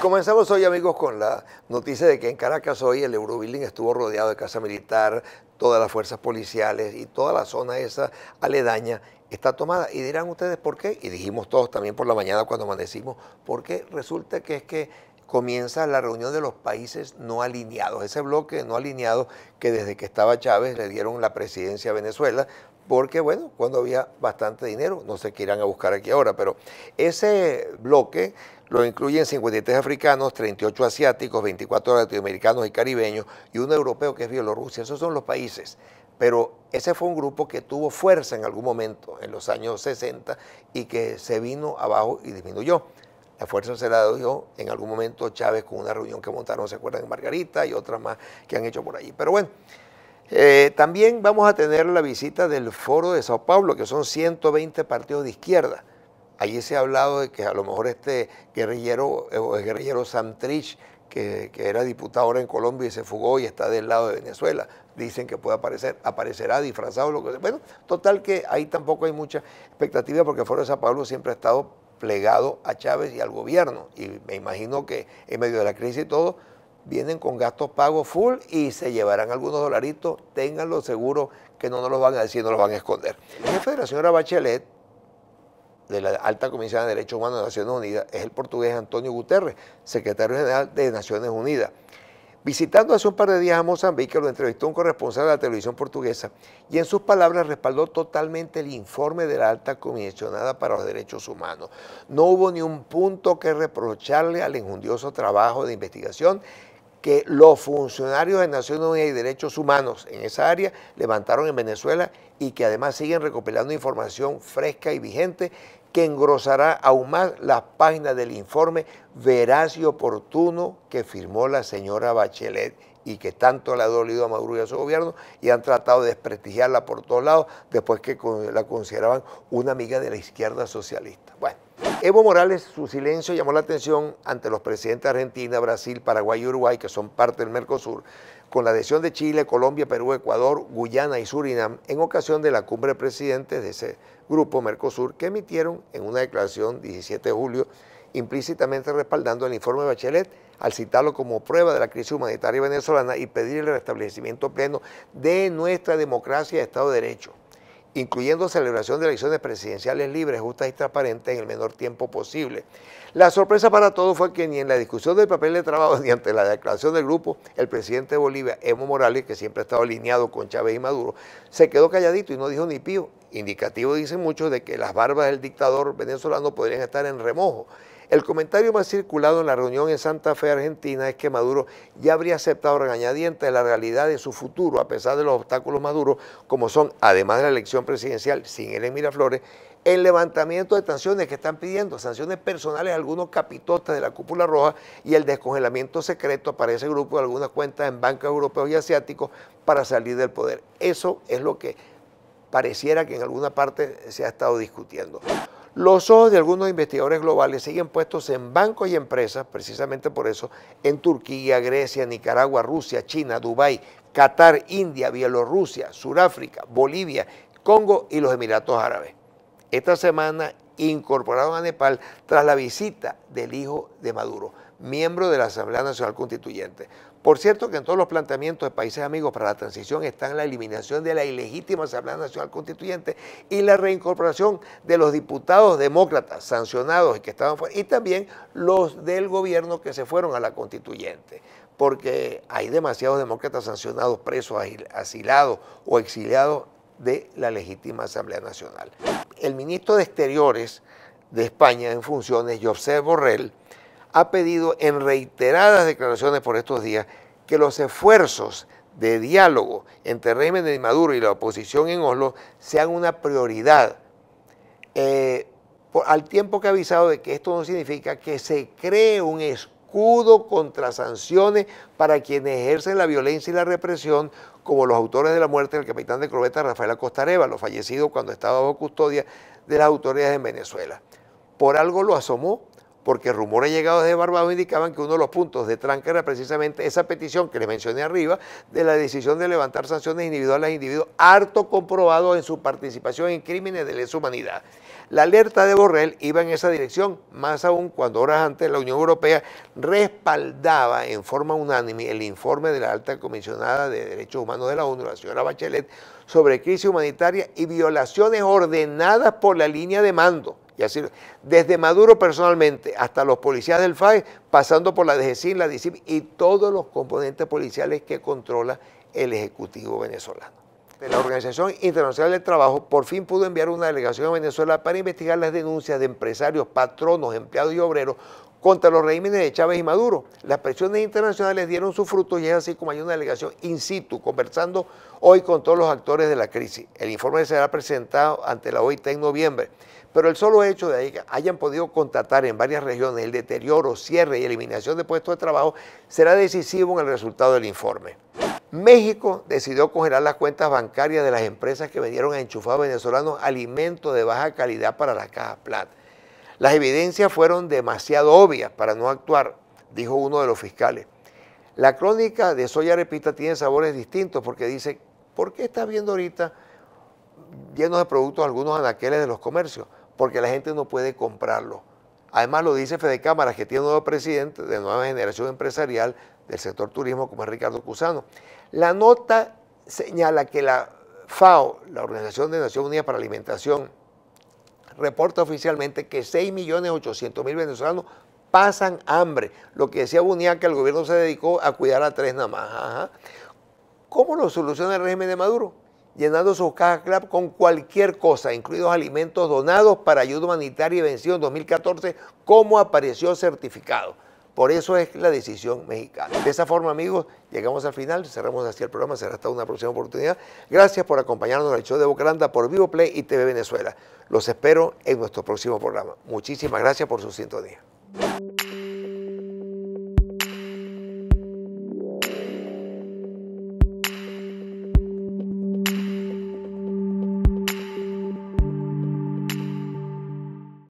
comenzamos hoy, amigos, con la noticia de que en Caracas hoy el Eurobuilding estuvo rodeado de casa militar, todas las fuerzas policiales y toda la zona esa aledaña está tomada. Y dirán ustedes por qué, y dijimos todos también por la mañana cuando amanecimos, porque resulta que es que comienza la reunión de los países no alineados, ese bloque no alineado que desde que estaba Chávez le dieron la presidencia a Venezuela, porque bueno, cuando había bastante dinero, no sé qué irán a buscar aquí ahora, pero ese bloque lo incluyen 53 africanos, 38 asiáticos, 24 latinoamericanos y caribeños y uno europeo que es Bielorrusia. Esos son los países. Pero ese fue un grupo que tuvo fuerza en algún momento, en los años 60, y que se vino abajo y disminuyó. La fuerza se la dio en algún momento Chávez con una reunión que montaron, se acuerdan, en Margarita y otras más que han hecho por allí. Pero bueno, eh, también vamos a tener la visita del Foro de Sao Paulo, que son 120 partidos de izquierda. Allí se ha hablado de que a lo mejor este guerrillero, eh, el guerrillero Santrich, que, que, era diputado ahora en Colombia y se fugó y está del lado de Venezuela. Dicen que puede aparecer, aparecerá disfrazado, lo que Bueno, total que ahí tampoco hay mucha expectativa porque Fuerza Foro de San Pablo siempre ha estado plegado a Chávez y al gobierno. Y me imagino que en medio de la crisis y todo, vienen con gastos pagos full y se llevarán algunos dolaritos, ténganlo seguro que no nos los van a decir, no los van a esconder. El jefe de la señora Bachelet de la alta comisionada de derechos humanos de Naciones Unidas es el portugués Antonio Guterres, secretario general de Naciones Unidas. Visitando hace un par de días a Mozambique, lo entrevistó un corresponsal de la televisión portuguesa y en sus palabras respaldó totalmente el informe de la alta comisionada para los derechos humanos. No hubo ni un punto que reprocharle al injundioso trabajo de investigación que los funcionarios de Naciones Unidas y Derechos Humanos en esa área levantaron en Venezuela y que además siguen recopilando información fresca y vigente que engrosará aún más las páginas del informe veraz y oportuno que firmó la señora Bachelet y que tanto le ha dolido a Maduro y a su gobierno y han tratado de desprestigiarla por todos lados después que la consideraban una amiga de la izquierda socialista. Bueno. Evo Morales, su silencio llamó la atención ante los presidentes de Argentina, Brasil, Paraguay y Uruguay, que son parte del Mercosur, con la adhesión de Chile, Colombia, Perú, Ecuador, Guyana y Surinam, en ocasión de la cumbre de presidentes de ese grupo Mercosur, que emitieron en una declaración 17 de julio, implícitamente respaldando el informe de Bachelet al citarlo como prueba de la crisis humanitaria venezolana y pedir el restablecimiento pleno de nuestra democracia y Estado de Derecho incluyendo celebración de elecciones presidenciales libres, justas y transparentes en el menor tiempo posible. La sorpresa para todos fue que ni en la discusión del papel de trabajo ni ante la declaración del grupo, el presidente de Bolivia, Evo Morales, que siempre ha estado alineado con Chávez y Maduro, se quedó calladito y no dijo ni pío. Indicativo, dicen muchos, de que las barbas del dictador venezolano podrían estar en remojo el comentario más circulado en la reunión en Santa Fe, Argentina, es que Maduro ya habría aceptado regañadientes la realidad de su futuro, a pesar de los obstáculos maduros como son, además de la elección presidencial sin él en Miraflores, el levantamiento de sanciones que están pidiendo, sanciones personales a algunos capitotas de la cúpula roja y el descongelamiento secreto para ese grupo de algunas cuentas en bancos europeos y asiáticos para salir del poder. Eso es lo que pareciera que en alguna parte se ha estado discutiendo. Los ojos de algunos investigadores globales siguen puestos en bancos y empresas, precisamente por eso, en Turquía, Grecia, Nicaragua, Rusia, China, Dubái, Qatar, India, Bielorrusia, Suráfrica, Bolivia, Congo y los Emiratos Árabes. Esta semana incorporaron a Nepal tras la visita del hijo de Maduro miembro de la Asamblea Nacional Constituyente. Por cierto que en todos los planteamientos de países amigos para la transición están la eliminación de la ilegítima Asamblea Nacional Constituyente y la reincorporación de los diputados demócratas sancionados y que estaban fuera, y también los del gobierno que se fueron a la constituyente, porque hay demasiados demócratas sancionados, presos, asilados o exiliados de la legítima Asamblea Nacional. El ministro de Exteriores de España en funciones, Josep Borrell, ha pedido en reiteradas declaraciones por estos días que los esfuerzos de diálogo entre el régimen de Maduro y la oposición en Oslo sean una prioridad, eh, al tiempo que ha avisado de que esto no significa que se cree un escudo contra sanciones para quienes ejercen la violencia y la represión, como los autores de la muerte del capitán de corbeta Rafael Acostareva, lo fallecido cuando estaba bajo custodia de las autoridades en Venezuela. Por algo lo asomó porque rumores llegados de Barbados indicaban que uno de los puntos de tranca era precisamente esa petición que les mencioné arriba de la decisión de levantar sanciones individuales a individuos harto comprobado en su participación en crímenes de lesa humanidad. La alerta de Borrell iba en esa dirección, más aún cuando horas antes la Unión Europea respaldaba en forma unánime el informe de la alta comisionada de Derechos Humanos de la ONU, la señora Bachelet, sobre crisis humanitaria y violaciones ordenadas por la línea de mando desde Maduro personalmente hasta los policías del FAE, pasando por la DGCIN, la DICIP y todos los componentes policiales que controla el Ejecutivo venezolano. La Organización Internacional del Trabajo por fin pudo enviar una delegación a Venezuela para investigar las denuncias de empresarios, patronos, empleados y obreros contra los regímenes de Chávez y Maduro. Las presiones internacionales dieron sus frutos y es así como hay una delegación in situ conversando hoy con todos los actores de la crisis. El informe será presentado ante la OIT en noviembre, pero el solo hecho de que hayan podido contratar en varias regiones el deterioro, cierre y eliminación de puestos de trabajo será decisivo en el resultado del informe. México decidió congelar las cuentas bancarias de las empresas que vendieron a enchufados venezolanos alimentos de baja calidad para la caja plata. Las evidencias fueron demasiado obvias para no actuar, dijo uno de los fiscales. La crónica de Soya Repita tiene sabores distintos porque dice, ¿por qué está viendo ahorita llenos de productos algunos anaqueles de los comercios? Porque la gente no puede comprarlo. Además lo dice Fede Cámara, que tiene un nuevo presidente de nueva generación empresarial del sector turismo, como es Ricardo Cusano. La nota señala que la FAO, la Organización de Naciones Unidas para la Alimentación, reporta oficialmente que 6.800.000 venezolanos pasan hambre. Lo que decía Bunia que el gobierno se dedicó a cuidar a tres nada más. ¿Cómo lo soluciona el régimen de Maduro? Llenando sus cajas CLAP con cualquier cosa, incluidos alimentos donados para ayuda humanitaria y vencido en 2014, como apareció certificado. Por eso es la decisión mexicana. De esa forma, amigos, llegamos al final, cerramos así el programa, será hasta una próxima oportunidad. Gracias por acompañarnos al el show de Bucaranda por Vivo Play y TV Venezuela. Los espero en nuestro próximo programa. Muchísimas gracias por su sintonía.